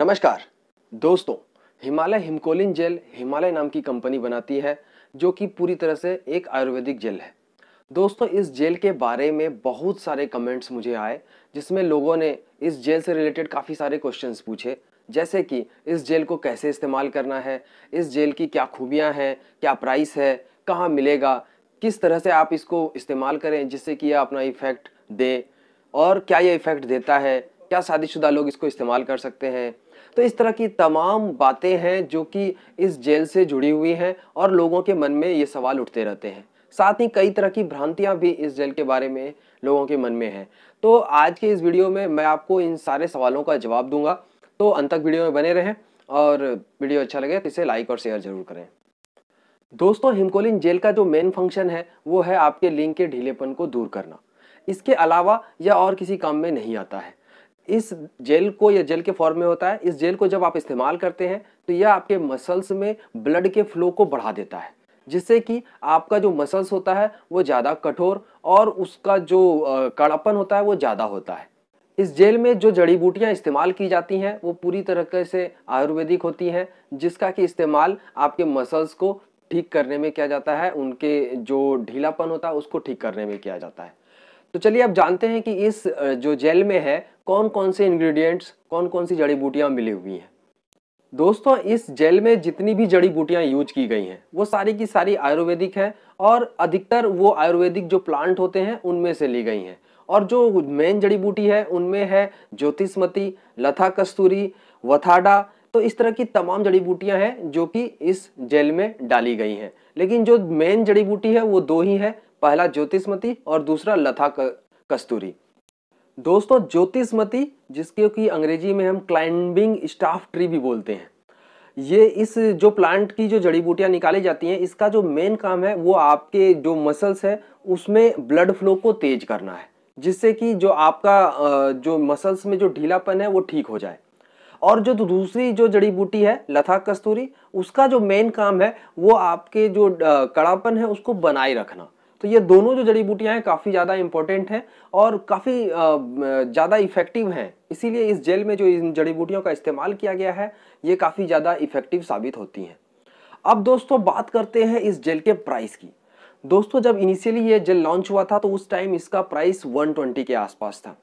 नमस्कार दोस्तों हिमालय हिमकोलिन जेल हिमालय नाम की कंपनी बनाती है जो कि पूरी तरह से एक आयुर्वेदिक जेल है दोस्तों इस जेल के बारे में बहुत सारे कमेंट्स मुझे आए जिसमें लोगों ने इस जेल से रिलेटेड काफ़ी सारे क्वेश्चंस पूछे जैसे कि इस जेल को कैसे इस्तेमाल करना है इस जेल की क्या खूबियाँ हैं क्या प्राइस है कहाँ मिलेगा किस तरह से आप इसको इस्तेमाल करें जिससे कि यह अपना इफ़ेक्ट दे और क्या ये इफ़ेक्ट देता है क्या शादीशुदा लोग इसको इस्तेमाल कर सकते हैं तो इस तरह की तमाम बातें हैं जो कि इस जेल से जुड़ी हुई हैं और लोगों के मन में ये सवाल उठते रहते हैं साथ ही कई तरह की भ्रांतियां भी इस जेल के बारे में लोगों के मन में हैं तो आज के इस वीडियो में मैं आपको इन सारे सवालों का जवाब दूंगा तो अंत तक वीडियो में बने रहें और वीडियो अच्छा लगे तो इसे लाइक और शेयर ज़रूर करें दोस्तों हिमकोलिन जेल का जो मेन फंक्शन है वो है आपके लिंग के ढीलेपन को दूर करना इसके अलावा यह और किसी काम में नहीं आता है इस जेल को या जेल के फॉर्म में होता है इस जेल को जब आप इस्तेमाल करते हैं तो यह आपके मसल्स में ब्लड के फ्लो को बढ़ा देता है जिससे कि आपका जो मसल्स होता है वो ज़्यादा कठोर और उसका जो कड़ापन होता है वो ज़्यादा होता है इस जेल में जो जड़ी बूटियाँ इस्तेमाल की जाती हैं वो पूरी तरह से आयुर्वेदिक होती हैं जिसका कि इस्तेमाल आपके मसल्स को ठीक करने में किया जाता है उनके जो ढीलापन होता है उसको ठीक करने में किया जाता है तो चलिए अब जानते हैं कि इस जो जेल में है कौन कौन से इंग्रेडिएंट्स कौन कौन सी जड़ी बूटियाँ मिली हुई हैं दोस्तों इस जेल में जितनी भी जड़ी बूटियाँ यूज की गई हैं वो सारी की सारी आयुर्वेदिक हैं और अधिकतर वो आयुर्वेदिक जो प्लांट होते हैं उनमें से ली गई हैं और जो मेन जड़ी बूटी है उनमें है ज्योतिषमती लथा कस्तूरी वथाडा तो इस तरह की तमाम जड़ी बूटियाँ हैं जो कि इस जेल में डाली गई हैं लेकिन जो मेन जड़ी बूटी है वो दो ही है पहला ज्योतिषमती और दूसरा लता कस्तूरी दोस्तों ज्योतिषमती जिसके कि अंग्रेजी में हम क्लाइंबिंग स्टाफ ट्री भी बोलते हैं ये इस जो प्लांट की जो जड़ी बूटियाँ निकाली जाती हैं इसका जो मेन काम है वो आपके जो मसल्स है उसमें ब्लड फ्लो को तेज करना है जिससे कि जो आपका जो मसल्स में जो ढीलापन है वो ठीक हो जाए और जो दूसरी जो जड़ी बूटी है लथा कस्तूरी उसका जो मेन काम है वो आपके जो कड़ापन है उसको बनाए रखना तो ये दोनों जो जड़ी बूटियाँ हैं काफ़ी ज़्यादा इंपॉर्टेंट हैं और काफ़ी ज़्यादा इफेक्टिव हैं इसीलिए इस जेल में जो इन जड़ी बूटियों का इस्तेमाल किया गया है ये काफ़ी ज़्यादा इफेक्टिव साबित होती हैं अब दोस्तों बात करते हैं इस जेल के प्राइस की दोस्तों जब इनिशियली ये जेल लॉन्च हुआ था तो उस टाइम इसका प्राइस 120 के आसपास था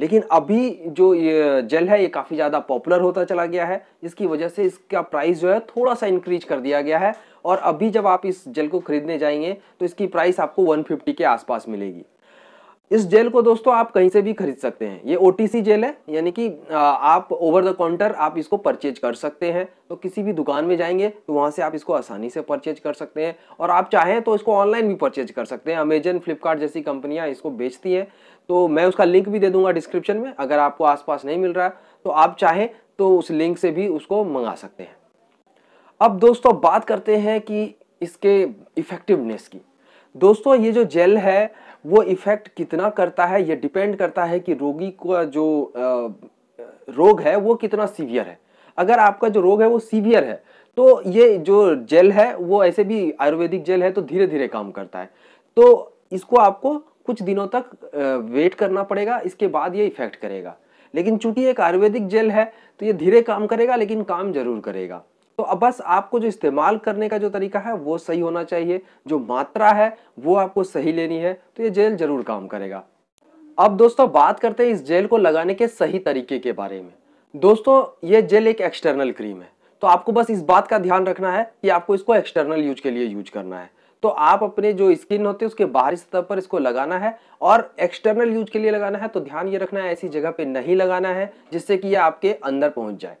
लेकिन अभी जो ये जेल है ये काफ़ी ज़्यादा पॉपुलर होता चला गया है जिसकी वजह से इसका प्राइस जो है थोड़ा सा इंक्रीज कर दिया गया है और अभी जब आप इस जेल को खरीदने जाएंगे तो इसकी प्राइस आपको 150 के आसपास मिलेगी इस जेल को दोस्तों आप कहीं से भी खरीद सकते हैं ये ओ जेल है यानी कि आप ओवर द काउंटर आप इसको परचेज कर सकते हैं तो किसी भी दुकान में जाएंगे तो वहाँ से आप इसको आसानी से परचेज कर सकते हैं और आप चाहें तो इसको ऑनलाइन भी परचेज कर सकते हैं अमेजन फ्लिपकार्ट जैसी कंपनियाँ इसको बेचती हैं तो मैं उसका लिंक भी दे दूंगा डिस्क्रिप्शन में अगर आपको आसपास नहीं मिल रहा है तो आप चाहें तो उस लिंक से भी उसको मंगा सकते हैं अब दोस्तों बात करते हैं कि इसके इफ़ेक्टिवनेस की दोस्तों ये जो जेल है वो इफ़ेक्ट कितना करता है ये डिपेंड करता है कि रोगी का जो रोग है वो कितना सीवियर है अगर आपका जो रोग है वो सीवियर है तो ये जो जेल है वो ऐसे भी आयुर्वेदिक जेल है तो धीरे धीरे काम करता है तो इसको आपको कुछ दिनों तक वेट करना पड़ेगा इसके बाद ये इफ़ेक्ट करेगा लेकिन चूंकि एक आयुर्वेदिक जेल है तो ये धीरे काम करेगा लेकिन काम जरूर करेगा तो अब बस आपको जो इस्तेमाल करने का जो तरीका है वो सही होना चाहिए जो मात्रा है वो आपको सही लेनी है तो ये जेल जरूर काम करेगा अब दोस्तों बात करते हैं इस जेल को लगाने के सही तरीके के बारे में दोस्तों ये जेल एक एक्सटर्नल क्रीम है तो आपको बस इस बात का ध्यान रखना है कि आपको इसको एक्सटर्नल यूज के लिए यूज करना है तो आप अपने जो स्किन होती है उसके बाहरी सतह पर इसको लगाना है और एक्सटर्नल यूज के लिए लगाना है तो ध्यान ये रखना है ऐसी जगह पे नहीं लगाना है जिससे कि ये आपके अंदर पहुंच जाए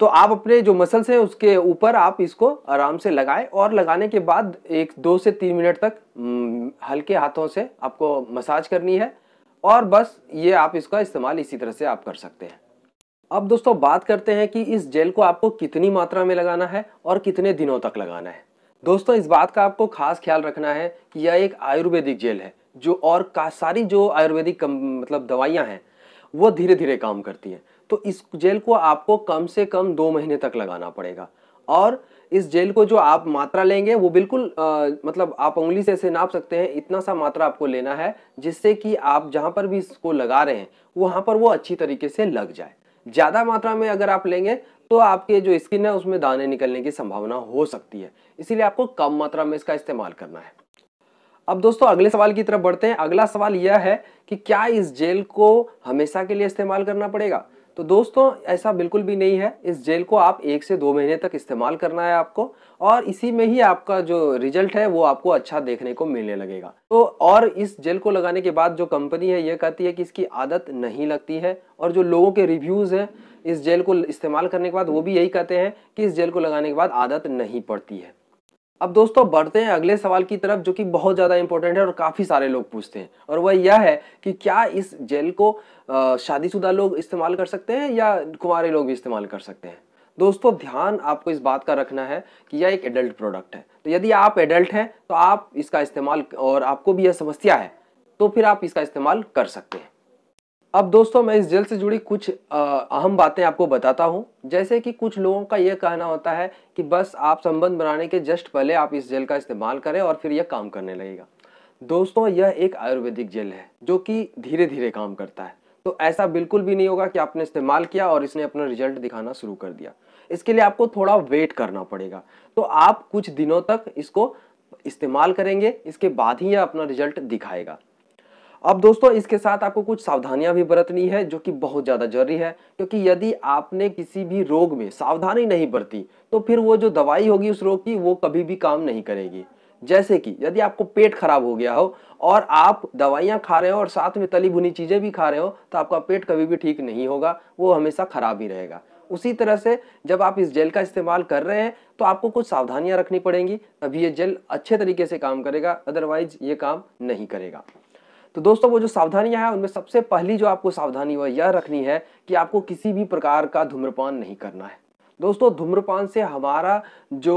तो आप अपने जो मसल्स हैं उसके ऊपर आप इसको आराम से लगाएं और लगाने के बाद एक दो से तीन मिनट तक हम्म, हल्के हाथों से आपको मसाज करनी है और बस ये आप इसका इस्तेमाल इसी तरह से आप कर सकते हैं अब दोस्तों बात करते हैं कि इस जेल को आपको कितनी मात्रा में लगाना है और कितने दिनों तक लगाना है दोस्तों इस बात का आपको खास ख्याल रखना है कि यह एक आयुर्वेदिक जेल है जो और का सारी जो आयुर्वेदिक मतलब दवाइयाँ हैं वो धीरे धीरे काम करती हैं तो इस जेल को आपको कम से कम दो महीने तक लगाना पड़ेगा और इस जेल को जो आप मात्रा लेंगे वो बिल्कुल आ, मतलब आप उंगली से ऐसे नाप सकते हैं इतना सा मात्रा आपको लेना है जिससे कि आप जहाँ पर भी इसको लगा रहे हैं वहाँ पर वो अच्छी तरीके से लग जाए ज़्यादा मात्रा में अगर आप लेंगे तो आपके जो स्किन है उसमें दाने निकलने की संभावना हो सकती है इसीलिए आपको कम मात्रा में इसका इस्तेमाल करना है अब दोस्तों अगले सवाल की तरफ बढ़ते हैं अगला सवाल यह है कि क्या इस जेल को हमेशा के लिए इस्तेमाल करना पड़ेगा तो दोस्तों ऐसा बिल्कुल भी नहीं है इस जेल को आप एक से दो महीने तक इस्तेमाल करना है आपको और इसी में ही आपका जो रिजल्ट है वो आपको अच्छा देखने को मिलने लगेगा तो और इस जेल को लगाने के बाद जो कंपनी है ये कहती है कि इसकी आदत नहीं लगती है और जो लोगों के रिव्यूज़ हैं इस जेल को इस्तेमाल करने के बाद वो भी यही कहते हैं कि इस जेल को लगाने के बाद आदत नहीं पड़ती है अब दोस्तों बढ़ते हैं अगले सवाल की तरफ जो कि बहुत ज़्यादा इंपॉर्टेंट है और काफ़ी सारे लोग पूछते हैं और वह यह है कि क्या इस जेल को शादीशुदा लोग इस्तेमाल कर सकते हैं या कुंवारे लोग भी इस्तेमाल कर सकते हैं दोस्तों ध्यान आपको इस बात का रखना है कि यह एक एडल्ट प्रोडक्ट है तो यदि आप एडल्ट हैं तो आप इसका इस्तेमाल और आपको भी यह समस्या है तो फिर आप इसका इस्तेमाल कर सकते हैं अब दोस्तों मैं इस जल से जुड़ी कुछ अहम बातें आपको बताता हूँ जैसे कि कुछ लोगों का यह कहना होता है कि बस आप संबंध बनाने के जस्ट पहले आप इस जल का इस्तेमाल करें और फिर यह काम करने लगेगा दोस्तों यह एक आयुर्वेदिक जेल है जो कि धीरे धीरे काम करता है तो ऐसा बिल्कुल भी नहीं होगा कि आपने इस्तेमाल किया और इसने अपना रिजल्ट दिखाना शुरू कर दिया इसके लिए आपको थोड़ा वेट करना पड़ेगा तो आप कुछ दिनों तक इसको इस्तेमाल करेंगे इसके बाद ही यह अपना रिजल्ट दिखाएगा अब दोस्तों इसके साथ आपको कुछ सावधानियां भी बरतनी है जो कि बहुत ज़्यादा जरूरी है क्योंकि यदि आपने किसी भी रोग में सावधानी नहीं बरती तो फिर वो जो दवाई होगी उस रोग की वो कभी भी काम नहीं करेगी जैसे कि यदि आपको पेट खराब हो गया हो और आप दवाइयाँ खा रहे हो और साथ में तली भुनी चीज़ें भी खा रहे हो तो आपका पेट कभी भी ठीक नहीं होगा वो हमेशा खराब ही रहेगा उसी तरह से जब आप इस जेल का इस्तेमाल कर रहे हैं तो आपको कुछ सावधानियां रखनी पड़ेंगी तभी ये जेल अच्छे तरीके से काम करेगा अदरवाइज ये काम नहीं करेगा तो दोस्तों वो जो सावधानियां हैं उनमें सबसे पहली जो आपको सावधानी वह यह रखनी है कि आपको किसी भी प्रकार का धूम्रपान नहीं करना है दोस्तों धूम्रपान से हमारा जो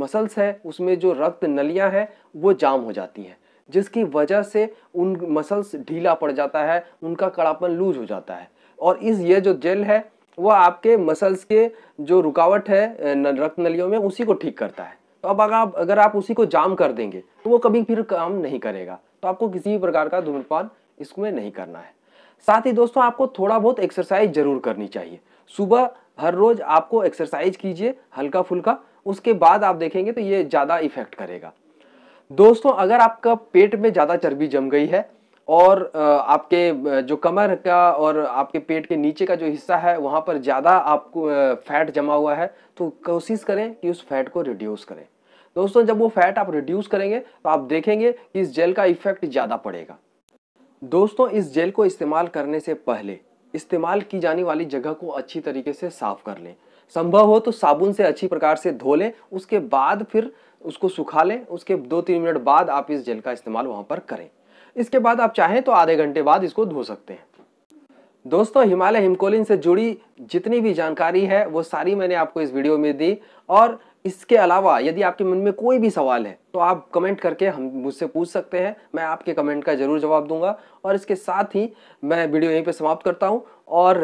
मसल्स है उसमें जो रक्त नलियां हैं वो जाम हो जाती हैं जिसकी वजह से उन मसल्स ढीला पड़ जाता है उनका कड़ापन लूज हो जाता है और इस ये जो जेल है वह आपके मसल्स के जो रुकावट है रक्त नलियों में उसी को ठीक करता है तो अब अगर आप अगर आप उसी को जाम कर देंगे तो वो कभी फिर काम नहीं करेगा तो आपको किसी भी प्रकार का धूम्रपान इसमें नहीं करना है साथ ही दोस्तों आपको थोड़ा बहुत एक्सरसाइज जरूर करनी चाहिए सुबह हर रोज आपको एक्सरसाइज कीजिए हल्का फुल्का उसके बाद आप देखेंगे तो ये ज़्यादा इफेक्ट करेगा दोस्तों अगर आपका पेट में ज़्यादा चर्बी जम गई है और आपके जो कमर का और आपके पेट के नीचे का जो हिस्सा है वहाँ पर ज़्यादा आपको फैट जमा हुआ है तो कोशिश करें कि उस फैट को रिड्यूस करें दोस्तों जब वो फैट आप रिड्यूस करेंगे तो आप देखेंगे कि इस जेल का इफेक्ट ज़्यादा पड़ेगा दोस्तों इस जेल को इस्तेमाल करने से पहले इस्तेमाल की जाने वाली जगह को अच्छी तरीके से साफ कर लें संभव हो तो साबुन से अच्छी प्रकार से धो लें उसके बाद फिर उसको सुखा लें उसके दो तीन मिनट बाद आप इस जेल का इस्तेमाल वहाँ पर करें इसके बाद आप चाहें तो आधे घंटे बाद इसको धो सकते हैं दोस्तों हिमालय हिमकोलिन से जुड़ी जितनी भी जानकारी है वो सारी मैंने आपको इस वीडियो में दी और इसके अलावा यदि आपके मन में कोई भी सवाल है तो आप कमेंट करके हम मुझसे पूछ सकते हैं मैं आपके कमेंट का ज़रूर जवाब दूंगा और इसके साथ ही मैं वीडियो यहीं पे समाप्त करता हूं और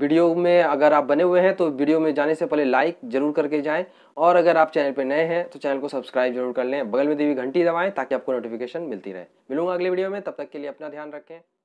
वीडियो में अगर आप बने हुए हैं तो वीडियो में जाने से पहले लाइक ज़रूर करके जाएं और अगर आप चैनल पर नए हैं तो चैनल को सब्सक्राइब जरूर कर लें बगल में देवी घंटी दबाएँ ताकि आपको नोटिफिकेशन मिलती रहे मिलूंगा अगले वीडियो में तब तक के लिए अपना ध्यान रखें